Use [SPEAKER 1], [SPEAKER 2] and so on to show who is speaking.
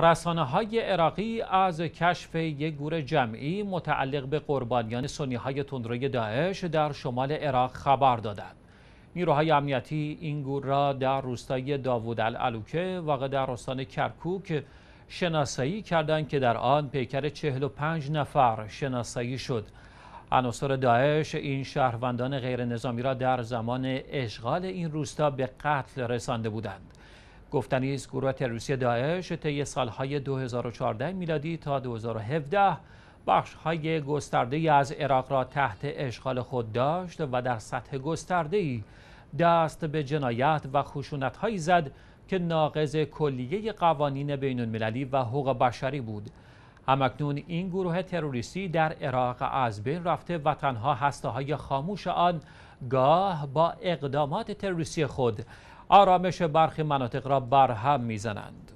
[SPEAKER 1] رسانه های عراقی از کشف یک گور جمعی متعلق به قربانیان سنی های تندروی داعش در شمال عراق خبر دادند. نیروهای امنیتی این گور را در روستای داوود الالوکه واقع در استان کرکوک شناسایی کردند که در آن پیکر 45 نفر شناسایی شد. عناصر داعش این شهروندان غیر نظامی را در زمان اشغال این روستا به قتل رسانده بودند. گفتنی از گروه تروریستی داعش طی سالهای 2014 میلادی تا 2017 بخش های گسترده از عراق را تحت اشغال خود داشت و در سطح گسترده ای دست به جنایت و خشونت هایی زد که ناقض کلیه قوانین بین المللی و حقوق بشری بود همکنون این گروه تروریستی در عراق از بین رفته و تنها هسته های خاموش آن گاه با اقدامات تروریستی خود آرامش برخی مناطق را برهم میزنند